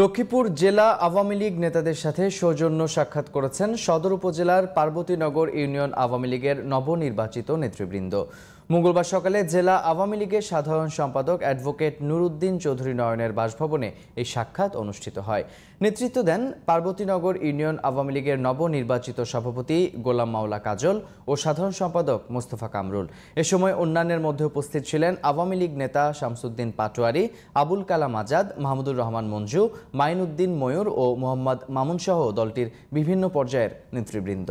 লক্ষ্মীপুর জেলা আওয়ামী লীগ নেতাদের সাথে সৌজন্য সাক্ষাৎ করেছেন সদর উপজেলার পার্বতীনগর ইউনিয়ন আওয়ামী লীগের নবনির্বাচিত নেতৃবৃন্দ মঙ্গলবার সকালে জেলা আওয়ামী লীগের সাধারণ সম্পাদক অ্যাডভোকেট নুরুদ্দিন চৌধুরী নয়নের বাসভবনে এই সাক্ষাৎ অনুষ্ঠিত হয় নেতৃত্ব দেন পার্বতীনগর ইউনিয়ন আওয়ামী লীগের নবনির্বাচিত সভাপতি গোলাম মাওলা কাজল ও সাধারণ সম্পাদক মোস্তফা কামরুল এ সময় অন্যান্যের মধ্যে উপস্থিত ছিলেন আওয়ামী লীগ নেতা শামসুদ্দিন পাটোয়ারি আবুল কালাম আজাদ মাহমুদুর রহমান মঞ্জু মাইনুদ্দিন ময়ূর ও মোহাম্মদ মামুনসহ দলটির বিভিন্ন পর্যায়ের নেতৃবৃন্দ